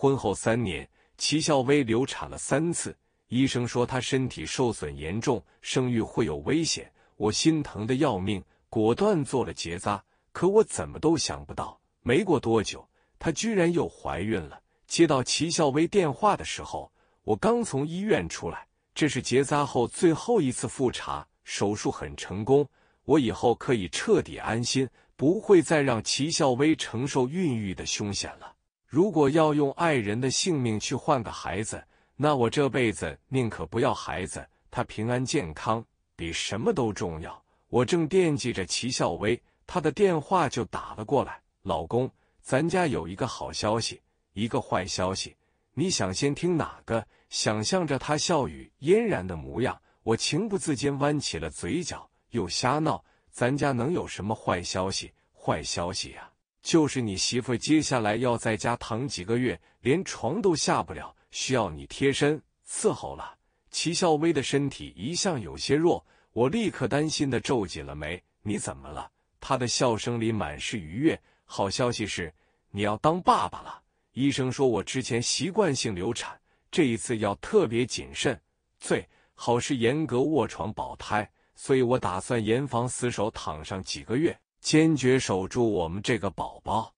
婚后三年，齐笑薇流产了三次，医生说她身体受损严重，生育会有危险。我心疼的要命，果断做了结扎。可我怎么都想不到，没过多久，她居然又怀孕了。接到齐笑薇电话的时候，我刚从医院出来，这是结扎后最后一次复查，手术很成功，我以后可以彻底安心，不会再让齐笑薇承受孕育的凶险了。如果要用爱人的性命去换个孩子，那我这辈子宁可不要孩子。他平安健康比什么都重要。我正惦记着齐孝威，他的电话就打了过来。老公，咱家有一个好消息，一个坏消息，你想先听哪个？想象着他笑语嫣然的模样，我情不自禁弯起了嘴角。又瞎闹，咱家能有什么坏消息？坏消息呀！就是你媳妇，接下来要在家躺几个月，连床都下不了，需要你贴身伺候了。齐孝威的身体一向有些弱，我立刻担心的皱紧了眉。你怎么了？他的笑声里满是愉悦。好消息是，你要当爸爸了。医生说我之前习惯性流产，这一次要特别谨慎，最好是严格卧床保胎，所以我打算严防死守，躺上几个月。坚决守住我们这个宝宝。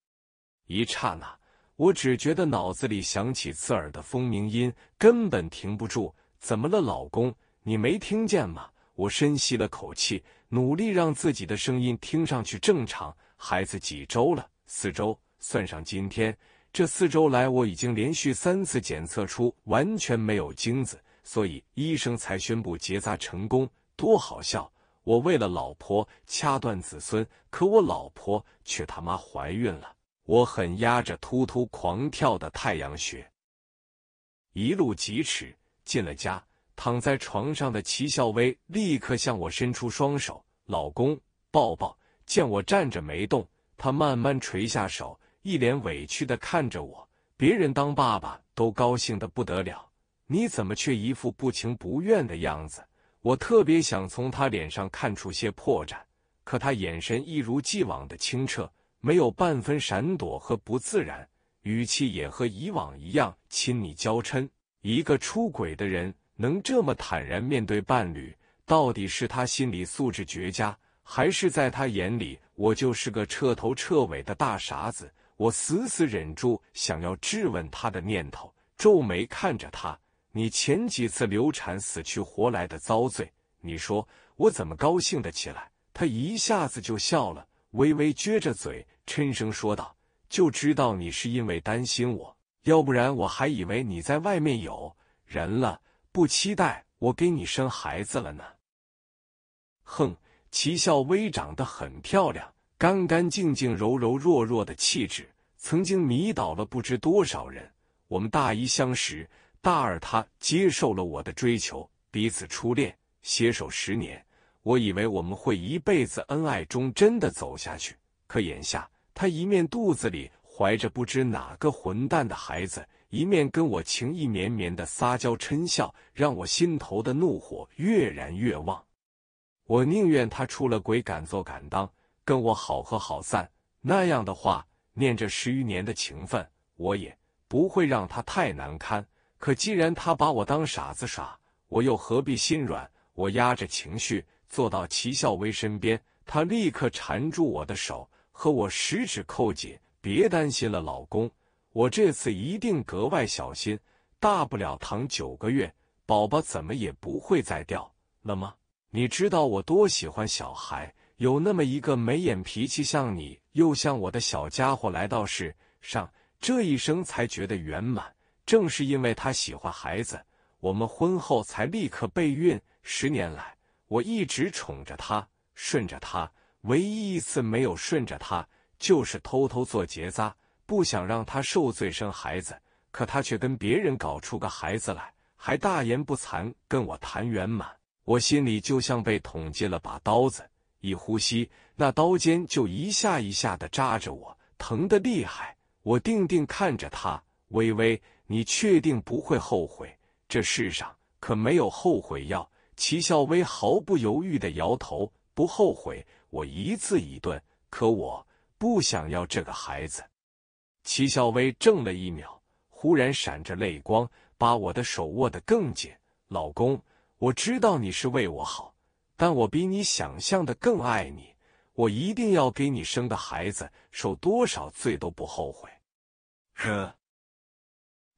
一刹那，我只觉得脑子里响起刺耳的蜂鸣音，根本停不住。怎么了，老公？你没听见吗？我深吸了口气，努力让自己的声音听上去正常。孩子几周了？四周，算上今天，这四周来我已经连续三次检测出完全没有精子，所以医生才宣布结扎成功。多好笑！我为了老婆掐断子孙，可我老婆却他妈怀孕了。我狠压着突突狂跳的太阳穴，一路疾驰进了家。躺在床上的齐孝薇立刻向我伸出双手，老公抱抱。见我站着没动，他慢慢垂下手，一脸委屈的看着我。别人当爸爸都高兴的不得了，你怎么却一副不情不愿的样子？我特别想从他脸上看出些破绽，可他眼神一如既往的清澈，没有半分闪躲和不自然，语气也和以往一样亲密娇嗔。一个出轨的人能这么坦然面对伴侣，到底是他心理素质绝佳，还是在他眼里我就是个彻头彻尾的大傻子？我死死忍住想要质问他的念头，皱眉看着他。你前几次流产，死去活来的遭罪，你说我怎么高兴得起来？她一下子就笑了，微微撅着嘴，嗔声说道：“就知道你是因为担心我，要不然我还以为你在外面有人了，不期待我给你生孩子了呢。”哼，齐笑薇长得很漂亮，干干净净、柔柔弱弱的气质，曾经迷倒了不知多少人。我们大一相识。大二，他接受了我的追求，彼此初恋，携手十年。我以为我们会一辈子恩爱忠贞的走下去。可眼下，他一面肚子里怀着不知哪个混蛋的孩子，一面跟我情意绵绵的撒娇嗔笑，让我心头的怒火越燃越旺。我宁愿他出了轨，敢做敢当，跟我好合好散。那样的话，念着十余年的情分，我也不会让他太难堪。可既然他把我当傻子耍，我又何必心软？我压着情绪坐到齐孝威身边，他立刻缠住我的手，和我十指扣紧。别担心了，老公，我这次一定格外小心。大不了躺九个月，宝宝怎么也不会再掉了吗？你知道我多喜欢小孩，有那么一个眉眼脾气像你又像我的小家伙来到世上，这一生才觉得圆满。正是因为他喜欢孩子，我们婚后才立刻备孕。十年来，我一直宠着他，顺着他。唯一一次没有顺着他，就是偷偷做结扎，不想让他受罪生孩子。可他却跟别人搞出个孩子来，还大言不惭跟我谈圆满。我心里就像被捅进了把刀子，一呼吸，那刀尖就一下一下地扎着我，疼得厉害。我定定看着他，微微。你确定不会后悔？这世上可没有后悔药。齐孝威毫不犹豫的摇头，不后悔。我一字一顿，可我不想要这个孩子。齐孝威怔了一秒，忽然闪着泪光，把我的手握得更紧。老公，我知道你是为我好，但我比你想象的更爱你。我一定要给你生个孩子，受多少罪都不后悔。呵。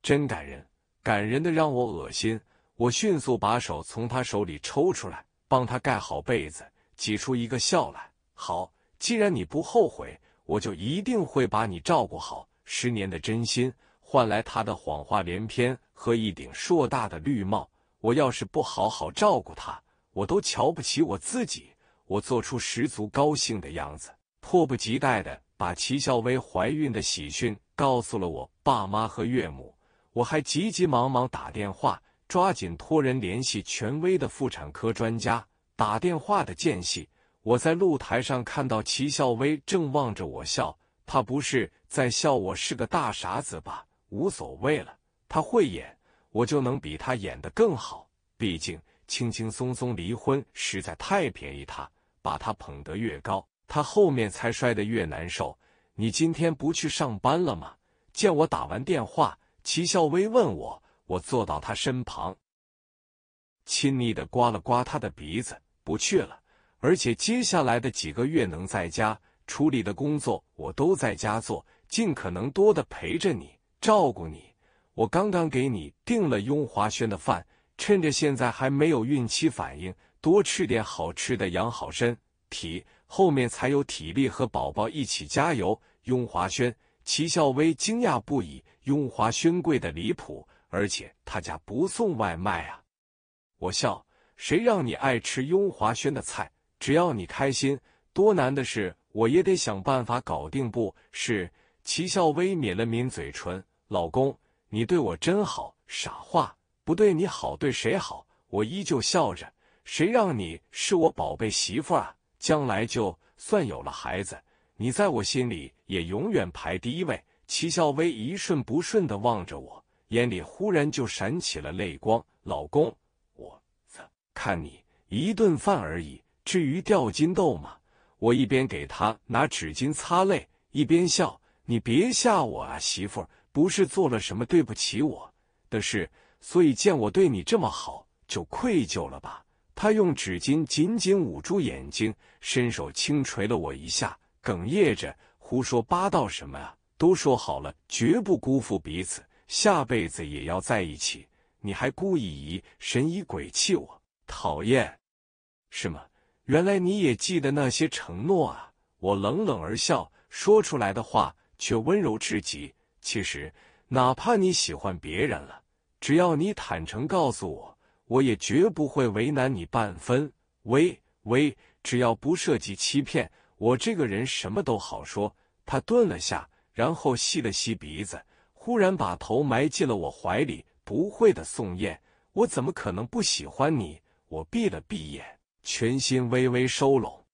真感人，感人的让我恶心。我迅速把手从他手里抽出来，帮他盖好被子，挤出一个笑来。好，既然你不后悔，我就一定会把你照顾好。十年的真心换来他的谎话连篇和一顶硕大的绿帽。我要是不好好照顾他，我都瞧不起我自己。我做出十足高兴的样子，迫不及待的把齐笑薇怀孕的喜讯告诉了我爸妈和岳母。我还急急忙忙打电话，抓紧托人联系权威的妇产科专家。打电话的间隙，我在露台上看到齐笑薇正望着我笑。他不是在笑我是个大傻子吧？无所谓了，他会演，我就能比他演的更好。毕竟轻轻松松离婚实在太便宜他，把他捧得越高，他后面才摔得越难受。你今天不去上班了吗？见我打完电话。齐孝威问我，我坐到他身旁，亲昵的刮了刮他的鼻子，不去了。而且接下来的几个月能在家处理的工作，我都在家做，尽可能多的陪着你，照顾你。我刚刚给你订了雍华轩的饭，趁着现在还没有孕期反应，多吃点好吃的，养好身体，后面才有体力和宝宝一起加油。雍华轩。齐孝威惊讶不已，雍华轩贵的离谱，而且他家不送外卖啊！我笑，谁让你爱吃雍华轩的菜，只要你开心，多难的事我也得想办法搞定。不是？齐孝威抿了抿嘴唇，老公，你对我真好，傻话，不对你好对谁好？我依旧笑着，谁让你是我宝贝媳妇啊！将来就算有了孩子，你在我心里。也永远排第一位。齐孝威一顺不顺的望着我，眼里忽然就闪起了泪光。老公，我……看你一顿饭而已，至于掉金豆吗？我一边给他拿纸巾擦泪，一边笑：“你别吓我啊，媳妇，不是做了什么对不起我的事，所以见我对你这么好就愧疚了吧？”他用纸巾紧紧捂住眼睛，伸手轻捶了我一下，哽咽着。胡说八道什么啊？都说好了，绝不辜负彼此，下辈子也要在一起。你还故意疑神疑鬼气我，讨厌是吗？原来你也记得那些承诺啊！我冷冷而笑，说出来的话却温柔至极。其实，哪怕你喜欢别人了，只要你坦诚告诉我，我也绝不会为难你半分。喂喂，只要不涉及欺骗，我这个人什么都好说。他顿了下，然后吸了吸鼻子，忽然把头埋进了我怀里。不会的，宋燕，我怎么可能不喜欢你？我闭了闭眼，全心微微收拢。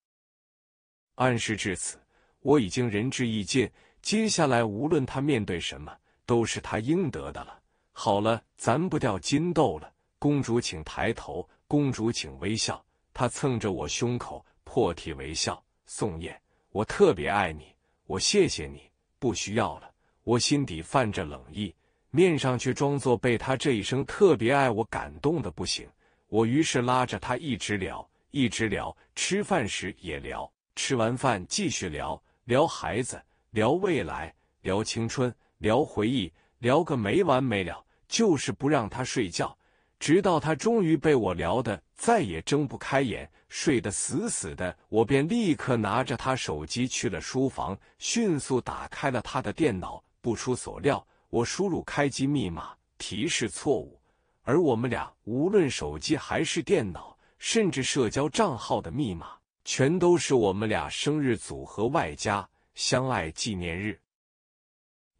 暗示至此，我已经仁至义尽。接下来无论他面对什么，都是他应得的了。好了，咱不掉金豆了。公主请抬头，公主请微笑。他蹭着我胸口，破涕为笑。宋燕，我特别爱你。我谢谢你，不需要了。我心底泛着冷意，面上却装作被他这一声特别爱我感动的不行。我于是拉着他一直聊，一直聊，吃饭时也聊，吃完饭继续聊，聊孩子，聊未来，聊青春，聊回忆，聊个没完没了，就是不让他睡觉，直到他终于被我聊的再也睁不开眼。睡得死死的，我便立刻拿着他手机去了书房，迅速打开了他的电脑。不出所料，我输入开机密码，提示错误。而我们俩无论手机还是电脑，甚至社交账号的密码，全都是我们俩生日组合外加相爱纪念日。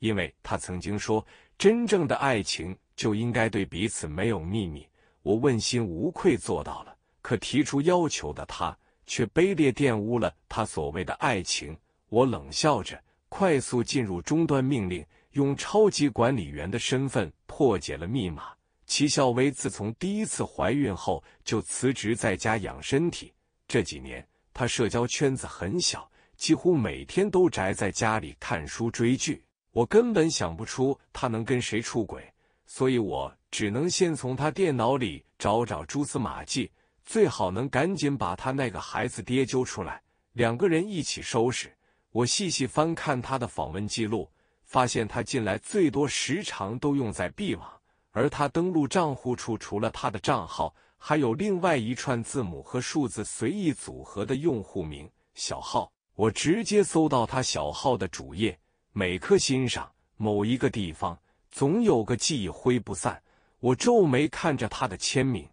因为他曾经说，真正的爱情就应该对彼此没有秘密，我问心无愧做到了。可提出要求的他，却卑劣玷污了他所谓的爱情。我冷笑着，快速进入终端命令，用超级管理员的身份破解了密码。齐孝威自从第一次怀孕后，就辞职在家养身体。这几年，他社交圈子很小，几乎每天都宅在家里看书追剧。我根本想不出他能跟谁出轨，所以我只能先从他电脑里找找蛛丝马迹。最好能赶紧把他那个孩子爹揪出来，两个人一起收拾。我细细翻看他的访问记录，发现他进来最多时长都用在 B 网，而他登录账户处除了他的账号，还有另外一串字母和数字随意组合的用户名小号。我直接搜到他小号的主页，每颗心上某一个地方总有个记忆挥不散。我皱眉看着他的签名。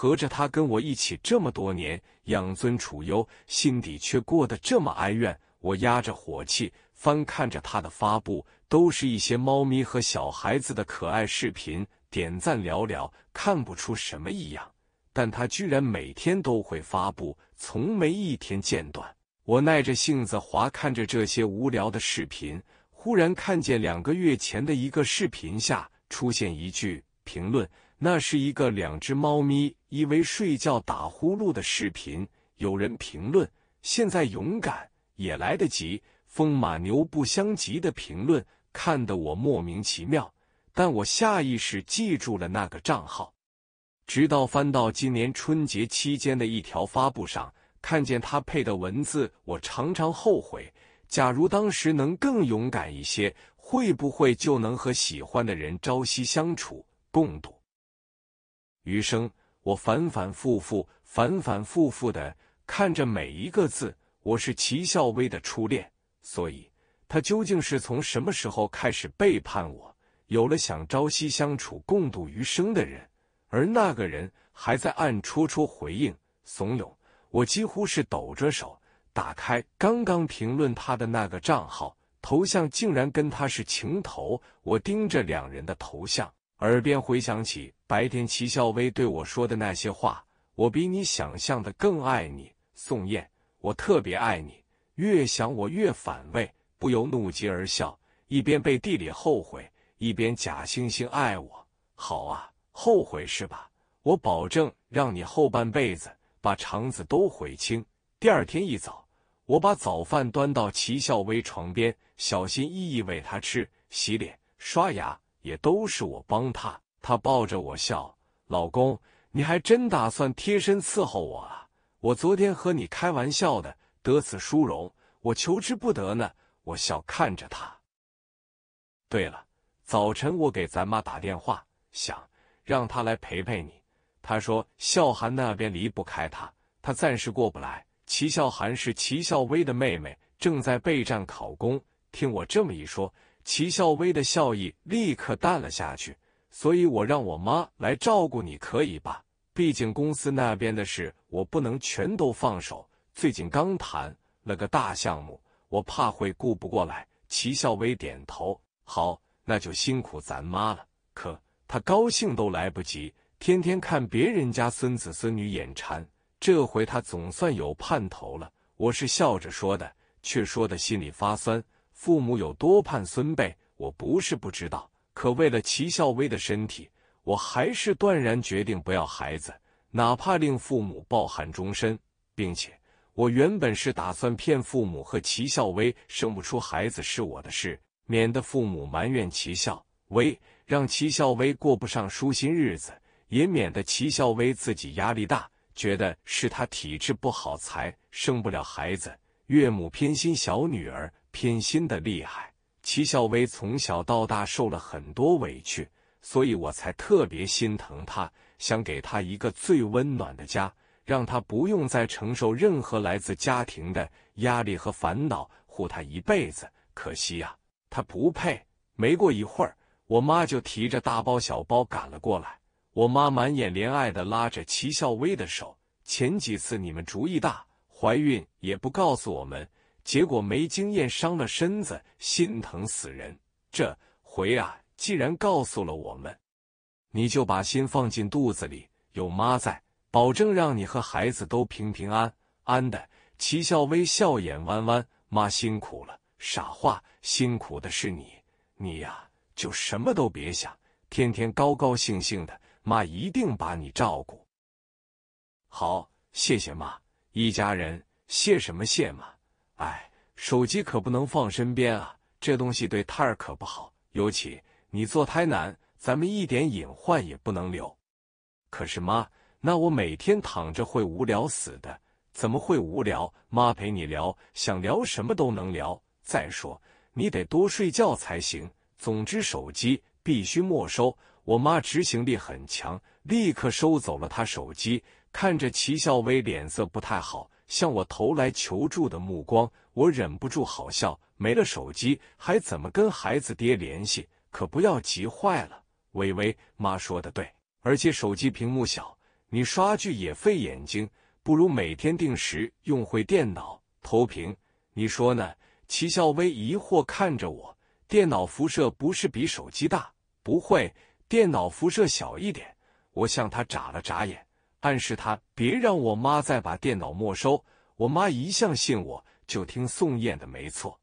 合着他跟我一起这么多年，养尊处优，心底却过得这么哀怨。我压着火气，翻看着他的发布，都是一些猫咪和小孩子的可爱视频，点赞寥寥，看不出什么异样。但他居然每天都会发布，从没一天间断。我耐着性子划看着这些无聊的视频，忽然看见两个月前的一个视频下出现一句评论。那是一个两只猫咪依偎睡觉打呼噜的视频。有人评论：“现在勇敢也来得及。”风马牛不相及的评论看得我莫名其妙，但我下意识记住了那个账号。直到翻到今年春节期间的一条发布上，看见他配的文字，我常常后悔：假如当时能更勇敢一些，会不会就能和喜欢的人朝夕相处、共度？余生，我反反复复、反反复复的看着每一个字。我是齐孝威的初恋，所以他究竟是从什么时候开始背叛我？有了想朝夕相处、共度余生的人，而那个人还在暗戳戳回应、怂恿我。几乎是抖着手打开刚刚评论他的那个账号，头像竟然跟他是情头。我盯着两人的头像。耳边回想起白天齐孝威对我说的那些话，我比你想象的更爱你，宋燕，我特别爱你。越想我越反胃，不由怒极而笑，一边背地里后悔，一边假惺惺爱我。好啊，后悔是吧？我保证让你后半辈子把肠子都悔青。第二天一早，我把早饭端到齐孝威床边，小心翼翼喂他吃，洗脸，刷牙。也都是我帮他，他抱着我笑。老公，你还真打算贴身伺候我啊？我昨天和你开玩笑的，得此殊荣，我求之不得呢。我笑看着他。对了，早晨我给咱妈打电话，想让她来陪陪你。她说笑涵那边离不开她，她暂时过不来。齐笑涵是齐笑薇的妹妹，正在备战考公。听我这么一说。齐孝威的笑意立刻淡了下去，所以我让我妈来照顾你可以吧？毕竟公司那边的事我不能全都放手。最近刚谈了个大项目，我怕会顾不过来。齐孝威点头，好，那就辛苦咱妈了。可他高兴都来不及，天天看别人家孙子孙女眼馋，这回他总算有盼头了。我是笑着说的，却说的心里发酸。父母有多盼孙辈，我不是不知道。可为了齐孝威的身体，我还是断然决定不要孩子，哪怕令父母抱憾终身。并且，我原本是打算骗父母和齐孝威生不出孩子是我的事，免得父母埋怨齐孝威，让齐孝威过不上舒心日子，也免得齐孝威自己压力大，觉得是他体质不好才生不了孩子。岳母偏心小女儿。偏心的厉害，齐孝威从小到大受了很多委屈，所以我才特别心疼他，想给他一个最温暖的家，让他不用再承受任何来自家庭的压力和烦恼，护他一辈子。可惜呀，他不配。没过一会儿，我妈就提着大包小包赶了过来。我妈满眼怜爱的拉着齐孝威的手，前几次你们主意大，怀孕也不告诉我们。结果没经验，伤了身子，心疼死人。这回啊，既然告诉了我们，你就把心放进肚子里。有妈在，保证让你和孩子都平平安安的。齐笑微笑眼弯弯，妈辛苦了。傻话，辛苦的是你。你呀，就什么都别想，天天高高兴兴的。妈一定把你照顾好。谢谢妈，一家人，谢什么谢嘛。哎，手机可不能放身边啊！这东西对胎儿可不好，尤其你做胎难，咱们一点隐患也不能留。可是妈，那我每天躺着会无聊死的，怎么会无聊？妈陪你聊，想聊什么都能聊。再说你得多睡觉才行。总之，手机必须没收。我妈执行力很强，立刻收走了他手机。看着齐孝威脸色不太好。向我投来求助的目光，我忍不住好笑。没了手机，还怎么跟孩子爹联系？可不要急坏了。微微妈说的对，而且手机屏幕小，你刷剧也费眼睛，不如每天定时用会电脑投屏，你说呢？齐笑薇疑惑看着我，电脑辐射不是比手机大？不会，电脑辐射小一点。我向他眨了眨眼。暗示他别让我妈再把电脑没收。我妈一向信我，就听宋艳的没错。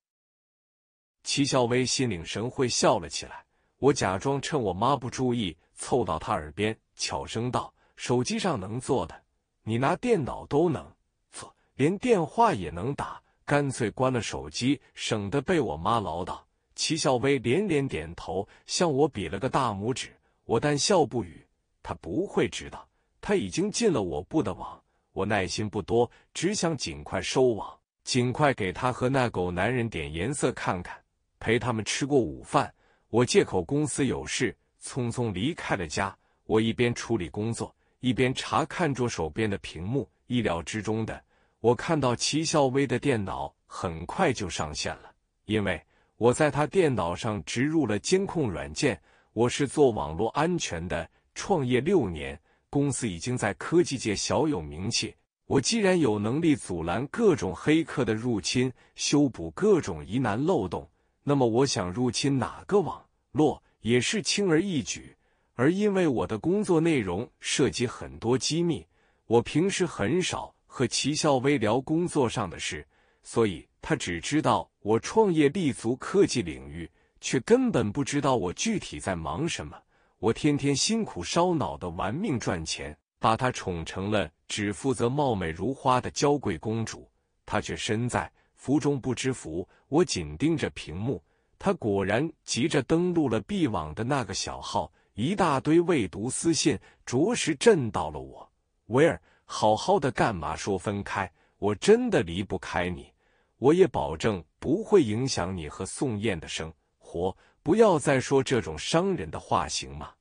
齐小薇心领神会，笑了起来。我假装趁我妈不注意，凑到她耳边，悄声道：“手机上能做的，你拿电脑都能做，连电话也能打。干脆关了手机，省得被我妈唠叨。”齐小薇连连点头，向我比了个大拇指。我但笑不语，她不会知道。他已经进了我布的网，我耐心不多，只想尽快收网，尽快给他和那狗男人点颜色看看。陪他们吃过午饭，我借口公司有事，匆匆离开了家。我一边处理工作，一边查看着手边的屏幕。意料之中的，我看到齐孝威的电脑很快就上线了，因为我在他电脑上植入了监控软件。我是做网络安全的，创业六年。公司已经在科技界小有名气。我既然有能力阻拦各种黑客的入侵，修补各种疑难漏洞，那么我想入侵哪个网络也是轻而易举。而因为我的工作内容涉及很多机密，我平时很少和齐孝威聊工作上的事，所以他只知道我创业立足科技领域，却根本不知道我具体在忙什么。我天天辛苦烧脑的玩命赚钱，把她宠成了只负责貌美如花的娇贵公主，她却身在福中不知福。我紧盯着屏幕，她果然急着登录了 B 网的那个小号，一大堆未读私信，着实震到了我。威尔，好好的干嘛说分开？我真的离不开你，我也保证不会影响你和宋燕的生活。不要再说这种伤人的话，行吗？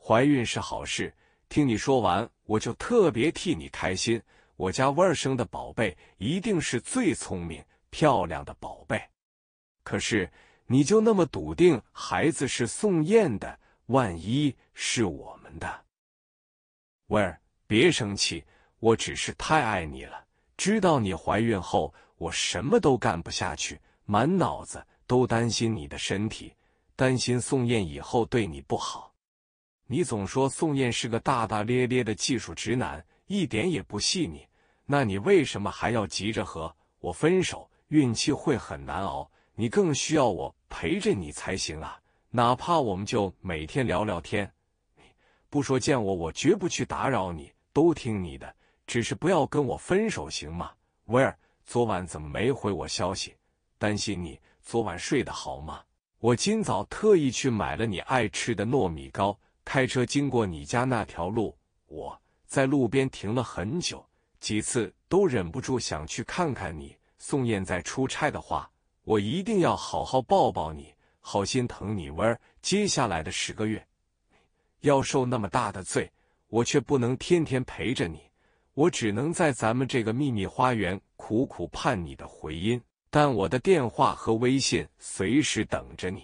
怀孕是好事，听你说完我就特别替你开心。我家威儿生的宝贝一定是最聪明、漂亮的宝贝。可是你就那么笃定孩子是宋艳的？万一是我们的？威儿，别生气，我只是太爱你了。知道你怀孕后，我什么都干不下去，满脑子都担心你的身体。担心宋燕以后对你不好，你总说宋燕是个大大咧咧的技术直男，一点也不细腻，那你为什么还要急着和我分手？运气会很难熬，你更需要我陪着你才行啊！哪怕我们就每天聊聊天，不说见我，我绝不去打扰你，都听你的，只是不要跟我分手，行吗？威尔，昨晚怎么没回我消息？担心你，昨晚睡得好吗？我今早特意去买了你爱吃的糯米糕。开车经过你家那条路，我在路边停了很久，几次都忍不住想去看看你。宋燕在出差的话，我一定要好好抱抱你，好心疼你。儿，接下来的十个月，要受那么大的罪，我却不能天天陪着你，我只能在咱们这个秘密花园苦苦盼你的回音。但我的电话和微信随时等着你，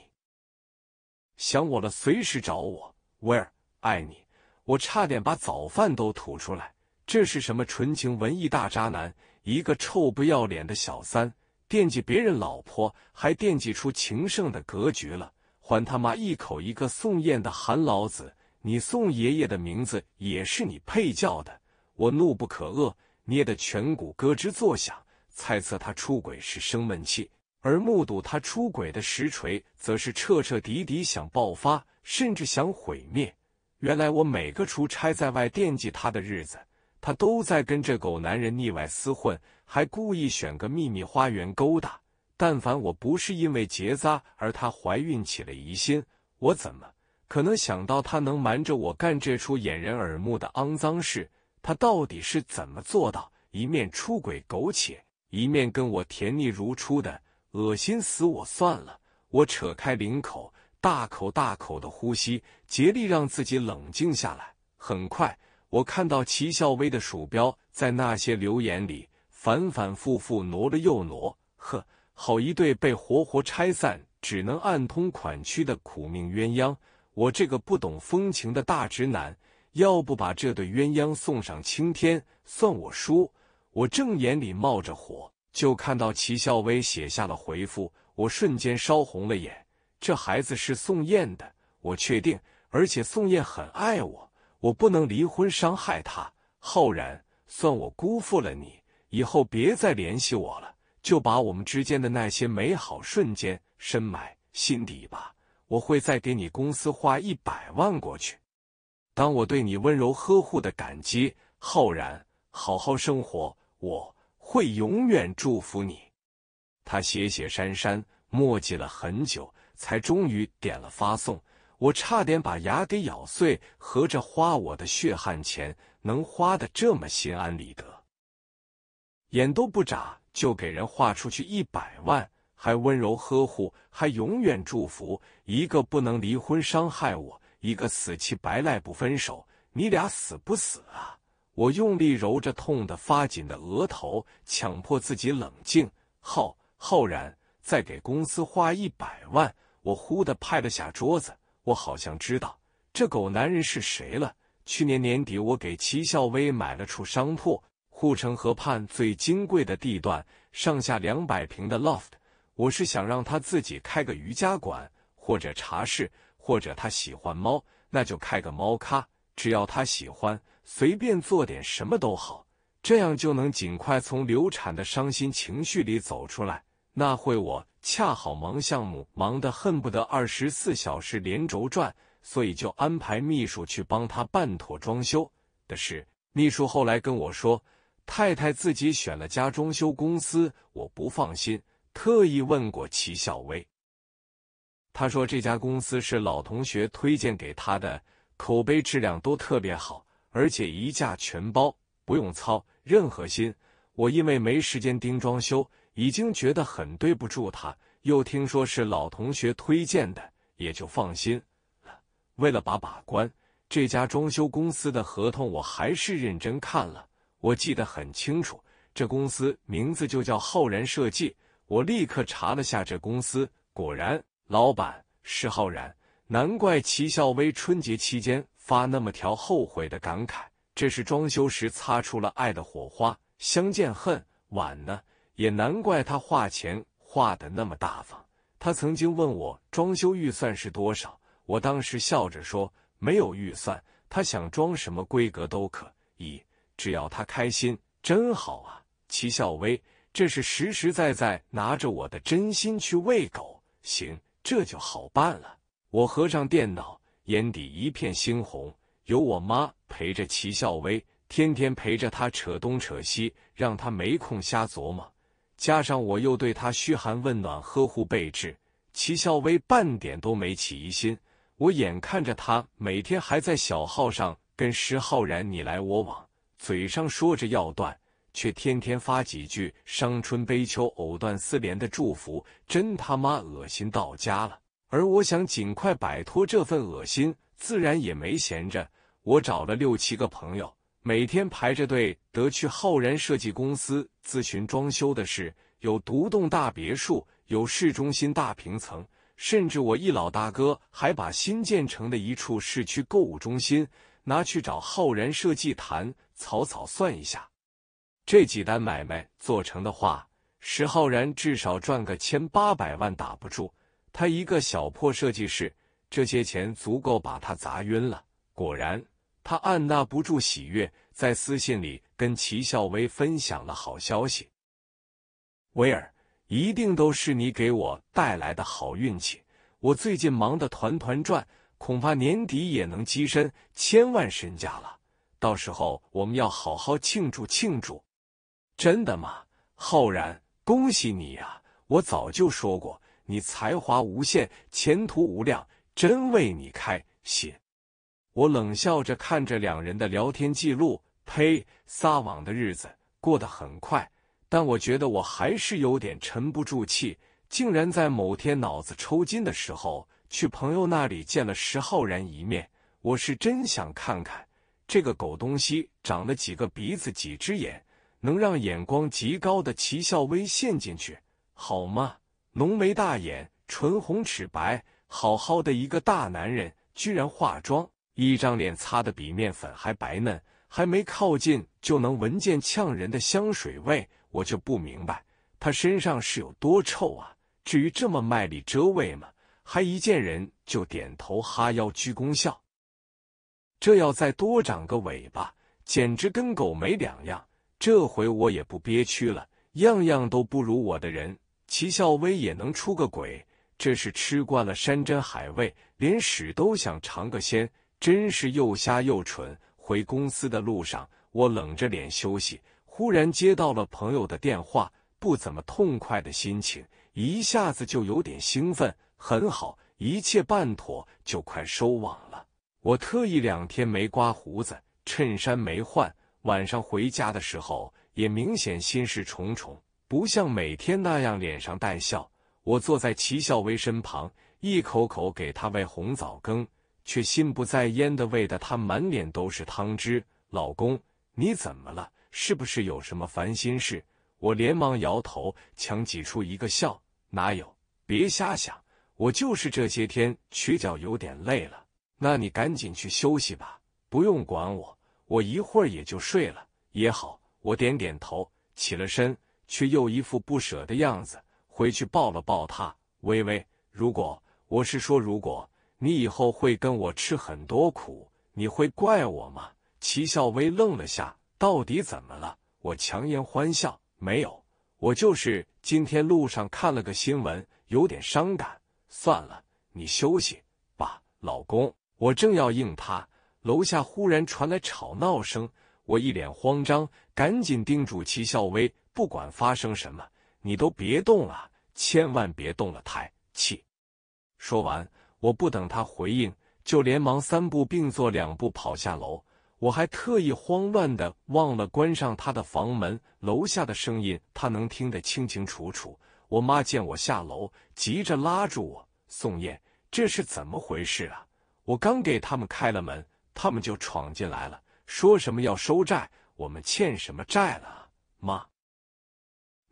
想我了随时找我。Where，爱你！我差点把早饭都吐出来，这是什么纯情文艺大渣男？一个臭不要脸的小三，惦记别人老婆，还惦记出情圣的格局了？还他妈一口一个宋艳的韩老子，你宋爷爷的名字也是你配叫的？我怒不可遏，捏的颧骨咯吱作响。猜测他出轨是生闷气，而目睹他出轨的实锤则是彻彻底底想爆发，甚至想毁灭。原来我每个出差在外惦记他的日子，他都在跟这狗男人腻歪厮混，还故意选个秘密花园勾搭。但凡我不是因为结扎而她怀孕起了疑心，我怎么可能想到他能瞒着我干这出掩人耳目的肮脏事？他到底是怎么做到一面出轨苟且？一面跟我甜腻如初的，恶心死我算了！我扯开领口，大口大口的呼吸，竭力让自己冷静下来。很快，我看到齐笑微的鼠标在那些留言里反反复复挪了又挪。呵，好一对被活活拆散，只能暗通款曲的苦命鸳鸯！我这个不懂风情的大直男，要不把这对鸳鸯送上青天，算我输。我正眼里冒着火，就看到齐孝威写下了回复，我瞬间烧红了眼。这孩子是宋燕的，我确定，而且宋燕很爱我，我不能离婚伤害她。浩然，算我辜负了你，以后别再联系我了，就把我们之间的那些美好瞬间深埋心底吧。我会再给你公司花一百万过去，当我对你温柔呵护的感激。浩然，好好生活。我会永远祝福你。他写写删删，墨迹了很久，才终于点了发送。我差点把牙给咬碎。合着花我的血汗钱，能花的这么心安理得，眼都不眨就给人划出去一百万，还温柔呵护，还永远祝福。一个不能离婚伤害我，一个死乞白赖不分手，你俩死不死啊？我用力揉着痛的发紧的额头，强迫自己冷静。浩浩然，再给公司花一百万！我忽地拍了下桌子，我好像知道这狗男人是谁了。去年年底，我给齐孝薇买了处商铺，护城河畔最金贵的地段，上下两百平的 loft。我是想让他自己开个瑜伽馆，或者茶室，或者他喜欢猫，那就开个猫咖。只要他喜欢。随便做点什么都好，这样就能尽快从流产的伤心情绪里走出来。那会我恰好忙项目，忙得恨不得二十四小时连轴转，所以就安排秘书去帮他办妥装修的事。秘书后来跟我说，太太自己选了家装修公司，我不放心，特意问过齐小薇。他说这家公司是老同学推荐给他的，口碑、质量都特别好。而且一价全包，不用操任何心。我因为没时间盯装修，已经觉得很对不住他。又听说是老同学推荐的，也就放心了。为了把把关，这家装修公司的合同我还是认真看了。我记得很清楚，这公司名字就叫浩然设计。我立刻查了下这公司，果然老板是浩然，难怪齐孝威春节期间。发那么条后悔的感慨，这是装修时擦出了爱的火花，相见恨晚呢。也难怪他花钱花的那么大方。他曾经问我装修预算是多少，我当时笑着说没有预算，他想装什么规格都可以，只要他开心，真好啊。齐笑威，这是实实在在拿着我的真心去喂狗。行，这就好办了。我合上电脑。眼底一片猩红，有我妈陪着齐孝威，天天陪着他扯东扯西，让他没空瞎琢磨。加上我又对他嘘寒问暖，呵护备至，齐孝威半点都没起疑心。我眼看着他每天还在小号上跟石浩然你来我往，嘴上说着要断，却天天发几句伤春悲秋、藕断丝连的祝福，真他妈恶心到家了。而我想尽快摆脱这份恶心，自然也没闲着。我找了六七个朋友，每天排着队得去浩然设计公司咨询装修的事。有独栋大别墅，有市中心大平层，甚至我一老大哥还把新建成的一处市区购物中心拿去找浩然设计谈。草草算一下，这几单买卖做成的话，石浩然至少赚个千八百万打不住。他一个小破设计师，这些钱足够把他砸晕了。果然，他按捺不住喜悦，在私信里跟齐孝威分享了好消息。威尔，一定都是你给我带来的好运气。我最近忙得团团转，恐怕年底也能跻身千万身家了。到时候我们要好好庆祝庆祝。真的吗？浩然，恭喜你呀！我早就说过。你才华无限，前途无量，真为你开心。我冷笑着看着两人的聊天记录，呸！撒网的日子过得很快，但我觉得我还是有点沉不住气，竟然在某天脑子抽筋的时候去朋友那里见了石浩然一面。我是真想看看这个狗东西长了几个鼻子、几只眼，能让眼光极高的齐孝薇陷进去，好吗？浓眉大眼，唇红齿白，好好的一个大男人，居然化妆，一张脸擦的比面粉还白嫩，还没靠近就能闻见呛人的香水味，我就不明白他身上是有多臭啊！至于这么卖力遮味吗？还一见人就点头哈腰鞠躬笑，这要再多长个尾巴，简直跟狗没两样。这回我也不憋屈了，样样都不如我的人。齐孝威也能出个鬼，这是吃惯了山珍海味，连屎都想尝个鲜，真是又瞎又蠢。回公司的路上，我冷着脸休息，忽然接到了朋友的电话，不怎么痛快的心情一下子就有点兴奋。很好，一切办妥，就快收网了。我特意两天没刮胡子，衬衫没换，晚上回家的时候也明显心事重重。不像每天那样脸上带笑，我坐在齐孝威身旁，一口口给他喂红枣羹，却心不在焉的喂的他满脸都是汤汁。老公，你怎么了？是不是有什么烦心事？我连忙摇头，强挤出一个笑，哪有？别瞎想，我就是这些天瘸脚有点累了。那你赶紧去休息吧，不用管我，我一会儿也就睡了。也好，我点点头，起了身。却又一副不舍的样子，回去抱了抱他。微微，如果我是说，如果你以后会跟我吃很多苦，你会怪我吗？齐笑微愣了下，到底怎么了？我强颜欢笑，没有，我就是今天路上看了个新闻，有点伤感。算了，你休息吧，老公。我正要应他，楼下忽然传来吵闹声，我一脸慌张，赶紧叮嘱齐笑微不管发生什么，你都别动了，千万别动了胎气。说完，我不等他回应，就连忙三步并作两步跑下楼。我还特意慌乱的忘了关上他的房门，楼下的声音他能听得清清楚楚。我妈见我下楼，急着拉住我：“宋艳，这是怎么回事啊？我刚给他们开了门，他们就闯进来了，说什么要收债？我们欠什么债了？妈。”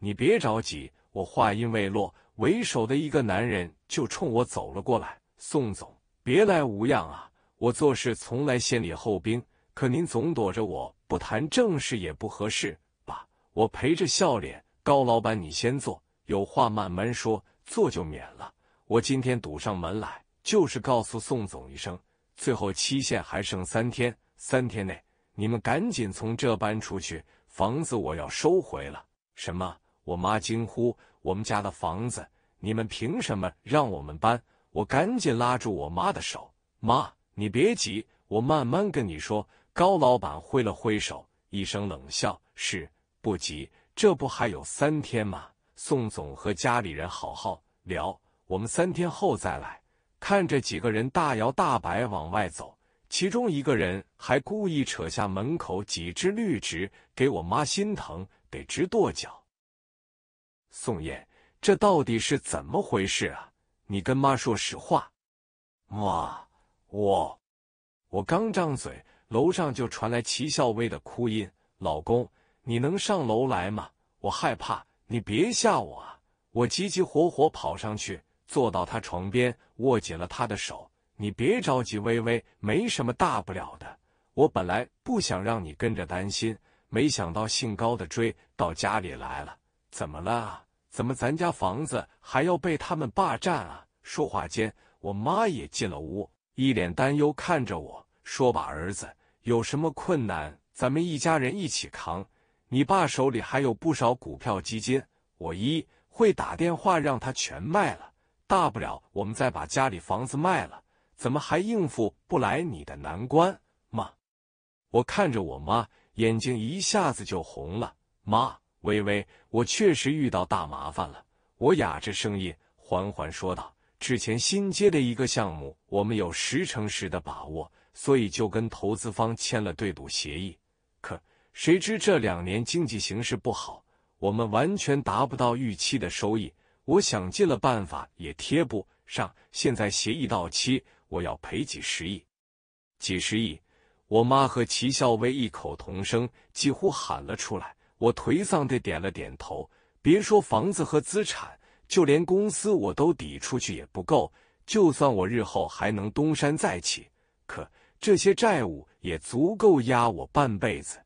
你别着急，我话音未落，为首的一个男人就冲我走了过来。宋总，别来无恙啊！我做事从来先礼后兵，可您总躲着我，不谈正事也不合适吧？我陪着笑脸，高老板你先坐，有话慢慢说。坐就免了，我今天堵上门来，就是告诉宋总一声，最后期限还剩三天，三天内你们赶紧从这搬出去，房子我要收回了。什么？我妈惊呼：“我们家的房子，你们凭什么让我们搬？”我赶紧拉住我妈的手：“妈，你别急，我慢慢跟你说。”高老板挥了挥手，一声冷笑：“是不急，这不还有三天吗？”宋总和家里人好好聊，我们三天后再来。看着几个人大摇大摆往外走，其中一个人还故意扯下门口几枝绿植，给我妈心疼得直跺脚。宋燕，这到底是怎么回事啊？你跟妈说实话。妈，我我刚张嘴，楼上就传来齐孝威的哭音。老公，你能上楼来吗？我害怕，你别吓我啊！我急急火火跑上去，坐到他床边，握紧了他的手。你别着急，微微，没什么大不了的。我本来不想让你跟着担心，没想到姓高的追到家里来了，怎么了？怎么，咱家房子还要被他们霸占啊？说话间，我妈也进了屋，一脸担忧看着我说：“吧，儿子，有什么困难，咱们一家人一起扛。你爸手里还有不少股票基金，我一会打电话让他全卖了，大不了我们再把家里房子卖了，怎么还应付不来你的难关妈，我看着我妈，眼睛一下子就红了，妈。微微，我确实遇到大麻烦了。我哑着声音，缓缓说道：“之前新接的一个项目，我们有十成十的把握，所以就跟投资方签了对赌协议。可谁知这两年经济形势不好，我们完全达不到预期的收益。我想尽了办法也贴不上，现在协议到期，我要赔几十亿。”几十亿！我妈和齐孝威异口同声，几乎喊了出来。我颓丧地点了点头。别说房子和资产，就连公司我都抵出去也不够。就算我日后还能东山再起，可这些债务也足够压我半辈子。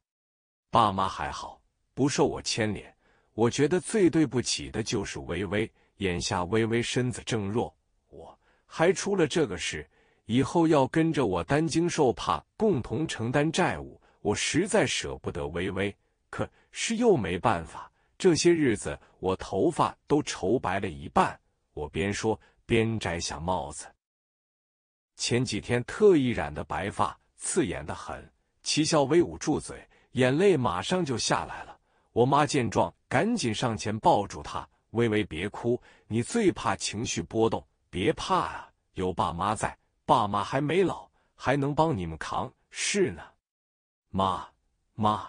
爸妈还好，不受我牵连。我觉得最对不起的就是微微。眼下微微身子正弱，我还出了这个事，以后要跟着我担惊受怕，共同承担债务，我实在舍不得微微。可。是又没办法，这些日子我头发都愁白了一半。我边说边摘下帽子，前几天特意染的白发，刺眼的很。齐孝威捂住嘴，眼泪马上就下来了。我妈见状，赶紧上前抱住他：“微微别哭，你最怕情绪波动，别怕啊，有爸妈在，爸妈还没老，还能帮你们扛。”是呢，妈妈。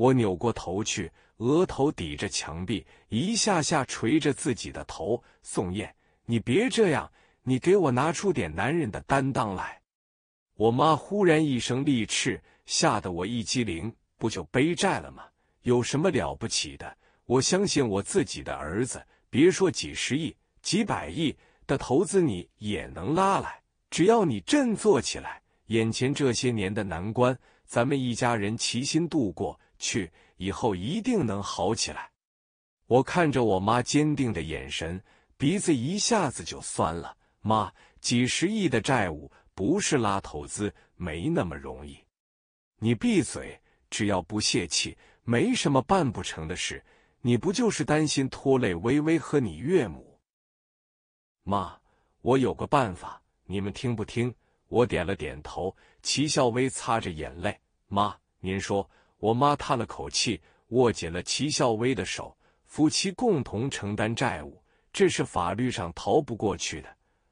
我扭过头去，额头抵着墙壁，一下下捶着自己的头。宋燕，你别这样，你给我拿出点男人的担当来！我妈忽然一声厉斥，吓得我一激灵，不就背债了吗？有什么了不起的？我相信我自己的儿子，别说几十亿、几百亿的投资，你也能拉来。只要你振作起来，眼前这些年的难关，咱们一家人齐心度过。去以后一定能好起来。我看着我妈坚定的眼神，鼻子一下子就酸了。妈，几十亿的债务不是拉投资，没那么容易。你闭嘴，只要不泄气，没什么办不成的事。你不就是担心拖累微微和你岳母？妈，我有个办法，你们听不听？我点了点头。齐笑微擦着眼泪，妈，您说。我妈叹了口气，握紧了齐孝威的手。夫妻共同承担债务，这是法律上逃不过去的。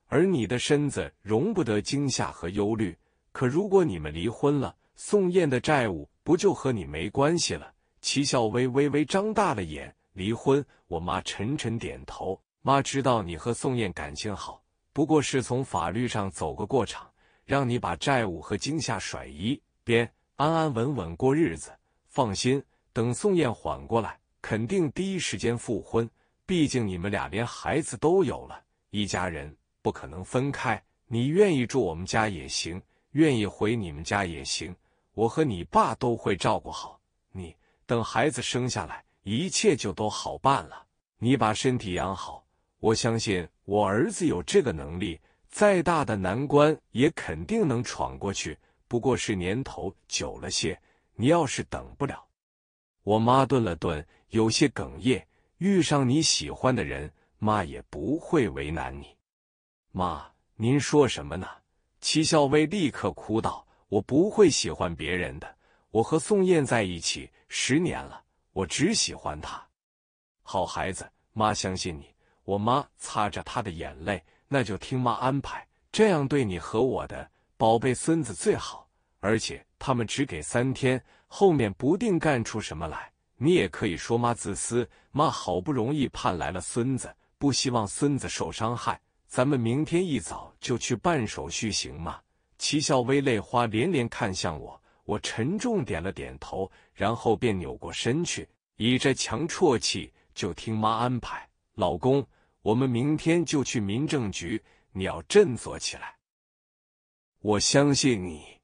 而你的身子容不得惊吓和忧虑。可如果你们离婚了，宋艳的债务不就和你没关系了？齐孝威微微张大了眼。离婚？我妈沉沉点头。妈知道你和宋艳感情好，不过是从法律上走个过场，让你把债务和惊吓甩一边，安安稳稳过日子。放心，等宋艳缓过来，肯定第一时间复婚。毕竟你们俩连孩子都有了，一家人不可能分开。你愿意住我们家也行，愿意回你们家也行，我和你爸都会照顾好你。等孩子生下来，一切就都好办了。你把身体养好，我相信我儿子有这个能力，再大的难关也肯定能闯过去。不过是年头久了些。你要是等不了，我妈顿了顿，有些哽咽。遇上你喜欢的人，妈也不会为难你。妈，您说什么呢？齐孝威立刻哭道：“我不会喜欢别人的，我和宋艳在一起十年了，我只喜欢她。”好孩子，妈相信你。我妈擦着她的眼泪，那就听妈安排，这样对你和我的宝贝孙子最好。而且他们只给三天，后面不定干出什么来。你也可以说妈自私，妈好不容易盼来了孙子，不希望孙子受伤害。咱们明天一早就去办手续，行吗？齐笑薇泪花连连看向我，我沉重点了点头，然后便扭过身去，倚着墙啜泣。就听妈安排，老公，我们明天就去民政局。你要振作起来，我相信你。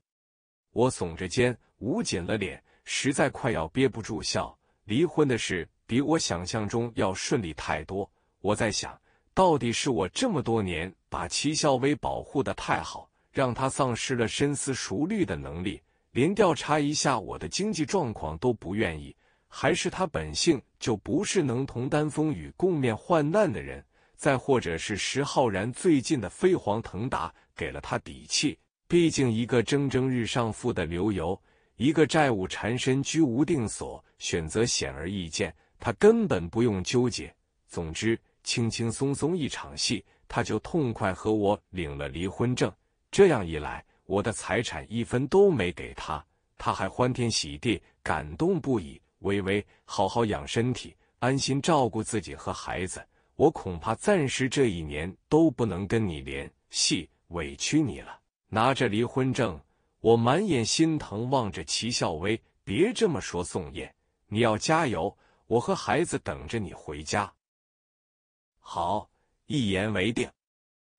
我耸着肩，捂紧了脸，实在快要憋不住笑。离婚的事比我想象中要顺利太多。我在想，到底是我这么多年把齐孝威保护得太好，让他丧失了深思熟虑的能力，连调查一下我的经济状况都不愿意，还是他本性就不是能同担风雨、共面患难的人？再或者是石浩然最近的飞黄腾达给了他底气？毕竟，一个蒸蒸日上、富的流油，一个债务缠身、居无定所，选择显而易见。他根本不用纠结。总之，轻轻松松一场戏，他就痛快和我领了离婚证。这样一来，我的财产一分都没给他，他还欢天喜地、感动不已。微微，好好养身体，安心照顾自己和孩子。我恐怕暂时这一年都不能跟你联系，委屈你了。拿着离婚证，我满眼心疼望着齐笑微。别这么说，宋艳，你要加油，我和孩子等着你回家。好，一言为定。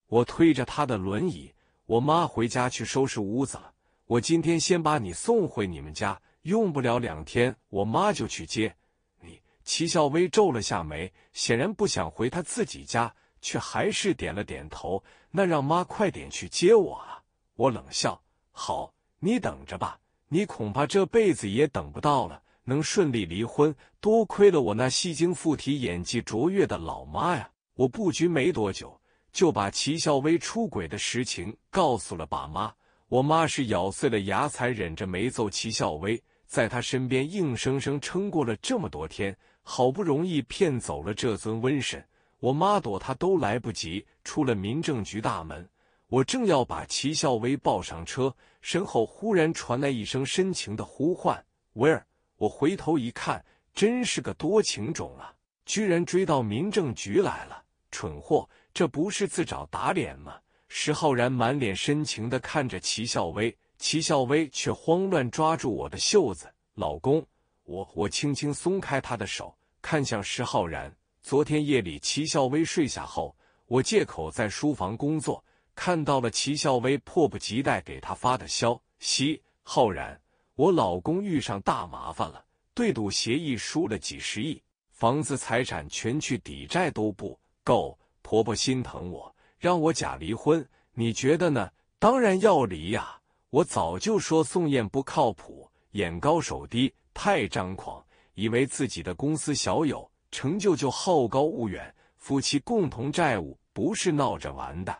我推着他的轮椅，我妈回家去收拾屋子了。我今天先把你送回你们家，用不了两天，我妈就去接你。齐笑微皱了下眉，显然不想回他自己家，却还是点了点头。那让妈快点去接我啊。我冷笑：“好，你等着吧，你恐怕这辈子也等不到了。能顺利离婚，多亏了我那戏精附体、演技卓越的老妈呀！我布局没多久，就把齐孝威出轨的实情告诉了爸妈。我妈是咬碎了牙才忍着没揍齐孝威，在他身边硬生生撑过了这么多天。好不容易骗走了这尊瘟神，我妈躲他都来不及。出了民政局大门。”我正要把齐孝威抱上车，身后忽然传来一声深情的呼唤：“威尔！”我回头一看，真是个多情种啊，居然追到民政局来了。蠢货，这不是自找打脸吗？石浩然满脸深情的看着齐孝威，齐孝威却慌乱抓住我的袖子：“老公，我……”我轻轻松开他的手，看向石浩然。昨天夜里，齐孝威睡下后，我借口在书房工作。看到了齐孝威迫不及待给他发的消息：“浩然，我老公遇上大麻烦了，对赌协议输了几十亿，房子财产全去抵债都不够。婆婆心疼我，让我假离婚，你觉得呢？当然要离呀！我早就说宋艳不靠谱，眼高手低，太张狂，以为自己的公司小有成就就好高骛远。夫妻共同债务不是闹着玩的。”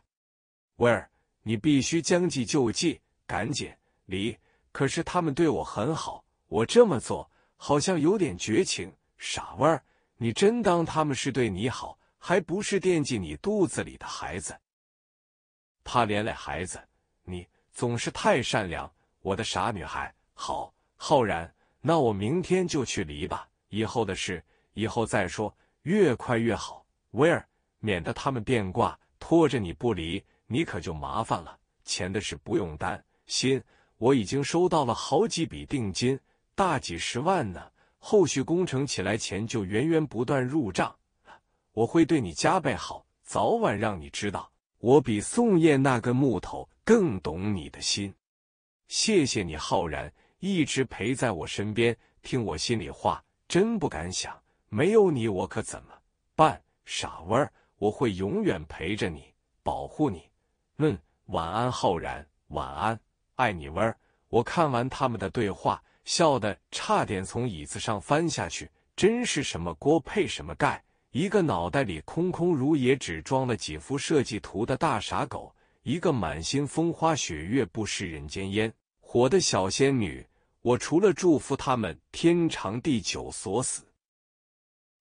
威尔，你必须将计就计，赶紧离。可是他们对我很好，我这么做好像有点绝情。傻威尔，你真当他们是对你好，还不是惦记你肚子里的孩子，怕连累孩子？你总是太善良，我的傻女孩。好，浩然，那我明天就去离吧。以后的事，以后再说，越快越好。威尔，免得他们变卦，拖着你不离。你可就麻烦了，钱的事不用担心，我已经收到了好几笔定金，大几十万呢。后续工程起来，钱就源源不断入账我会对你加倍好，早晚让你知道，我比宋艳那根木头更懂你的心。谢谢你，浩然，一直陪在我身边，听我心里话，真不敢想，没有你我可怎么办？傻娃儿，我会永远陪着你，保护你。嗯，晚安，浩然，晚安，爱你，温儿。我看完他们的对话，笑得差点从椅子上翻下去。真是什么锅配什么盖，一个脑袋里空空如也，只装了几幅设计图的大傻狗，一个满心风花雪月，不食人间烟火的小仙女。我除了祝福他们天长地久锁死，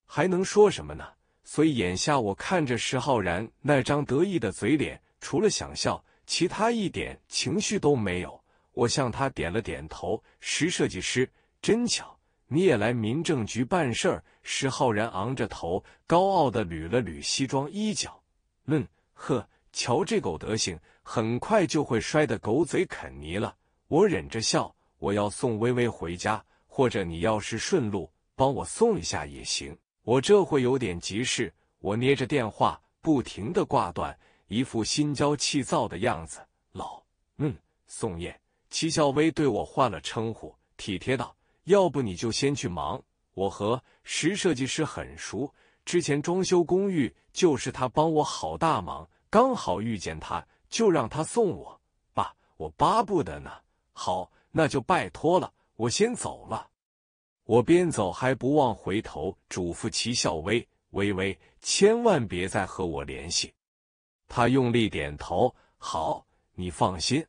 还能说什么呢？所以眼下，我看着石浩然那张得意的嘴脸。除了想笑，其他一点情绪都没有。我向他点了点头。石设计师，真巧，你也来民政局办事儿。石浩然昂着头，高傲的捋了捋西装衣角。嗯，呵，瞧这狗德行，很快就会摔得狗嘴啃泥了。我忍着笑，我要送微微回家，或者你要是顺路，帮我送一下也行。我这会有点急事，我捏着电话，不停的挂断。一副心焦气躁的样子，老嗯，宋燕，齐孝威对我换了称呼，体贴道：“要不你就先去忙，我和石设计师很熟，之前装修公寓就是他帮我好大忙，刚好遇见他，就让他送我爸，我巴不得呢。”好，那就拜托了，我先走了。我边走还不忘回头嘱咐齐孝威：“微微，千万别再和我联系。”他用力点头，好，你放心。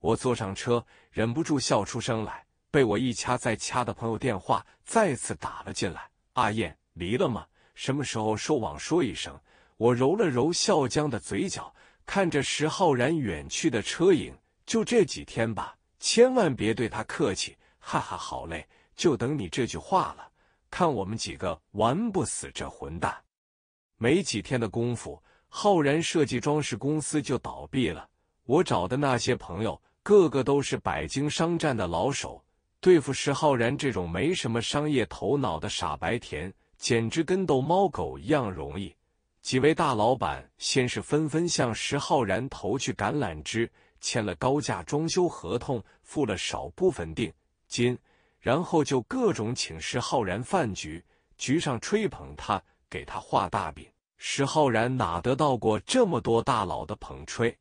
我坐上车，忍不住笑出声来。被我一掐再掐的朋友电话再次打了进来。阿燕离了吗？什么时候收网说一声。我揉了揉笑僵的嘴角，看着石浩然远去的车影。就这几天吧，千万别对他客气。哈哈，好嘞，就等你这句话了。看我们几个玩不死这混蛋。没几天的功夫。浩然设计装饰公司就倒闭了。我找的那些朋友，个个都是百京商战的老手，对付石浩然这种没什么商业头脑的傻白甜，简直跟逗猫狗一样容易。几位大老板先是纷纷向石浩然投去橄榄枝，签了高价装修合同，付了少部分定金，然后就各种请石浩然饭局，局上吹捧他，给他画大饼。石浩然哪得到过这么多大佬的捧吹，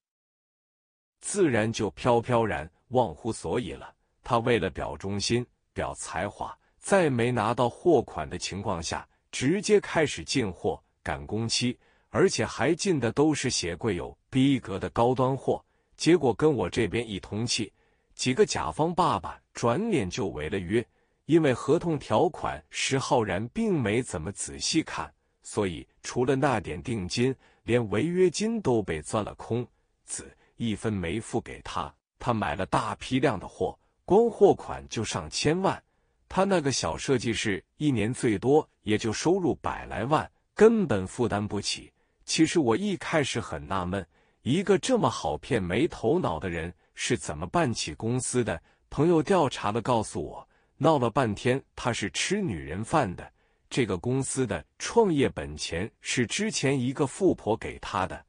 自然就飘飘然忘乎所以了。他为了表忠心、表才华，在没拿到货款的情况下，直接开始进货赶工期，而且还进的都是鞋柜有逼格的高端货。结果跟我这边一通气，几个甲方爸爸转脸就违了约，因为合同条款石浩然并没怎么仔细看。所以除了那点定金，连违约金都被钻了空子，一分没付给他。他买了大批量的货，光货款就上千万。他那个小设计师一年最多也就收入百来万，根本负担不起。其实我一开始很纳闷，一个这么好骗、没头脑的人是怎么办起公司的？朋友调查的告诉我，闹了半天他是吃女人饭的。这个公司的创业本钱是之前一个富婆给他的，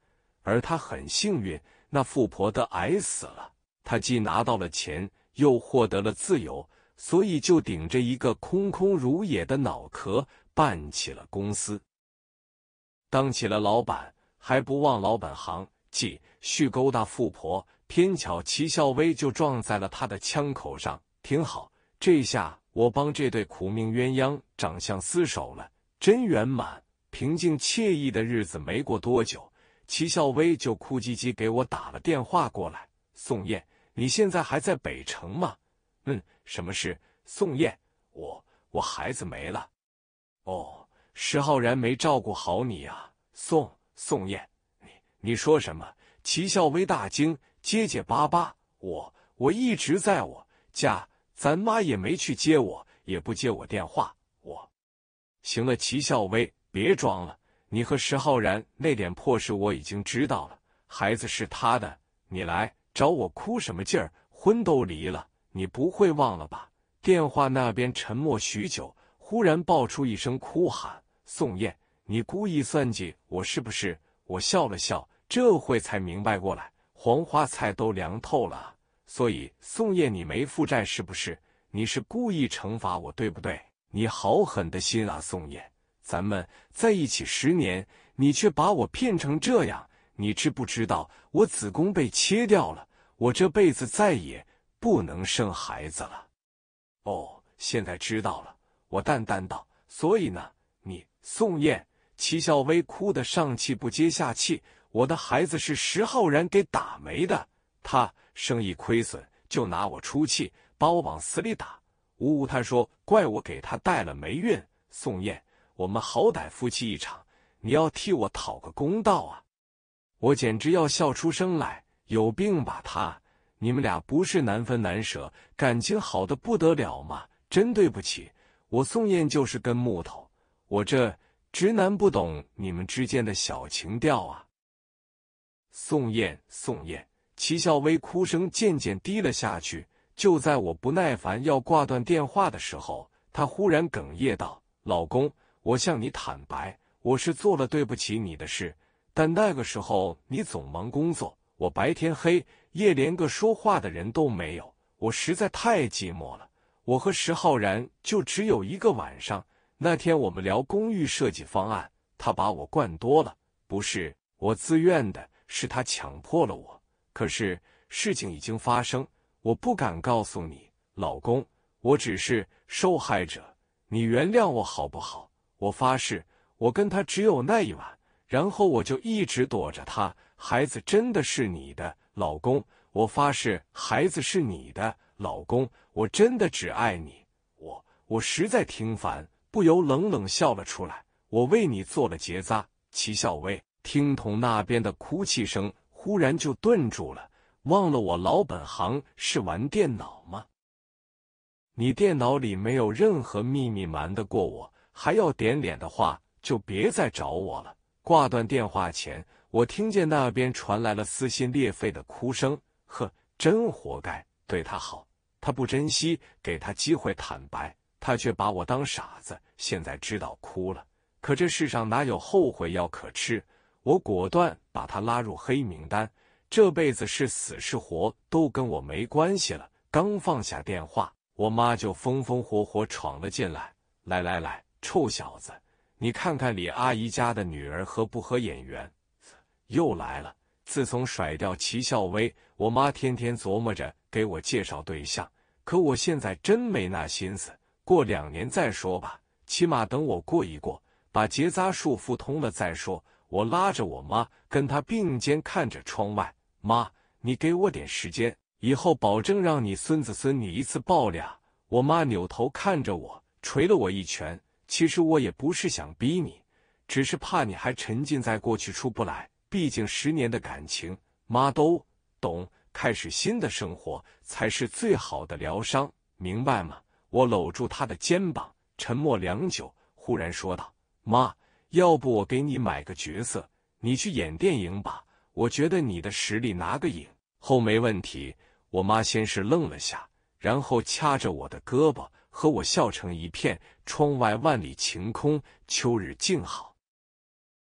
而他很幸运，那富婆得癌死了。他既拿到了钱，又获得了自由，所以就顶着一个空空如也的脑壳办起了公司，当起了老板，还不忘老本行，继续勾搭富婆。偏巧齐孝威就撞在了他的枪口上，挺好，这下。我帮这对苦命鸳鸯长相厮守了，真圆满。平静惬意的日子没过多久，齐孝威就哭唧唧给我打了电话过来：“宋燕，你现在还在北城吗？”“嗯，什么事？”“宋燕，我我孩子没了。”“哦，石浩然没照顾好你啊？”“宋宋燕，你你说什么？”齐孝威大惊，结结巴巴：“我我一直在我家。”咱妈也没去接我，也不接我电话。我，行了，齐孝威，别装了，你和石浩然那点破事我已经知道了。孩子是他的，你来找我哭什么劲儿？婚都离了，你不会忘了吧？电话那边沉默许久，忽然爆出一声哭喊：“宋燕，你故意算计我是不是？”我笑了笑，这会才明白过来，黄花菜都凉透了。所以宋艳，你没负债是不是？你是故意惩罚我，对不对？你好狠的心啊，宋艳！咱们在一起十年，你却把我骗成这样，你知不知道我子宫被切掉了？我这辈子再也不能生孩子了。哦，现在知道了，我淡淡道。所以呢，你宋燕，齐小薇哭得上气不接下气。我的孩子是石浩然给打没的，他。生意亏损，就拿我出气，把我往死里打。呜呜，他说怪我给他带了霉运。宋燕，我们好歹夫妻一场，你要替我讨个公道啊！我简直要笑出声来，有病吧他？你们俩不是难分难舍，感情好的不得了吗？真对不起，我宋燕就是根木头，我这直男不懂你们之间的小情调啊。宋燕，宋燕，齐笑微哭声渐渐低了下去。就在我不耐烦要挂断电话的时候，她忽然哽咽道：“老公，我向你坦白，我是做了对不起你的事。但那个时候你总忙工作，我白天黑夜连个说话的人都没有，我实在太寂寞了。我和石浩然就只有一个晚上。那天我们聊公寓设计方案，他把我灌多了，不是我自愿的，是他强迫了我。”可是事情已经发生，我不敢告诉你，老公，我只是受害者，你原谅我好不好？我发誓，我跟他只有那一晚，然后我就一直躲着他。孩子真的是你的，老公，我发誓，孩子是你的，老公，我真的只爱你。我我实在听烦，不由冷冷笑了出来。我为你做了结扎，齐校尉，听筒那边的哭泣声。忽然就顿住了，忘了我老本行是玩电脑吗？你电脑里没有任何秘密瞒得过我，还要点脸的话，就别再找我了。挂断电话前，我听见那边传来了撕心裂肺的哭声。呵，真活该！对他好，他不珍惜；给他机会坦白，他却把我当傻子。现在知道哭了，可这世上哪有后悔药可吃？我果断把他拉入黑名单，这辈子是死是活都跟我没关系了。刚放下电话，我妈就风风火火闯了进来。来来来，臭小子，你看看李阿姨家的女儿合不合眼缘？又来了。自从甩掉齐孝威，我妈天天琢磨着给我介绍对象，可我现在真没那心思。过两年再说吧，起码等我过一过，把结扎术复通了再说。我拉着我妈，跟她并肩看着窗外。妈，你给我点时间，以后保证让你孙子孙女一次抱俩。我妈扭头看着我，捶了我一拳。其实我也不是想逼你，只是怕你还沉浸在过去出不来。毕竟十年的感情，妈都懂。开始新的生活才是最好的疗伤，明白吗？我搂住她的肩膀，沉默良久，忽然说道：“妈。”要不我给你买个角色，你去演电影吧。我觉得你的实力拿个影后没问题。我妈先是愣了下，然后掐着我的胳膊和我笑成一片。窗外万里晴空，秋日静好。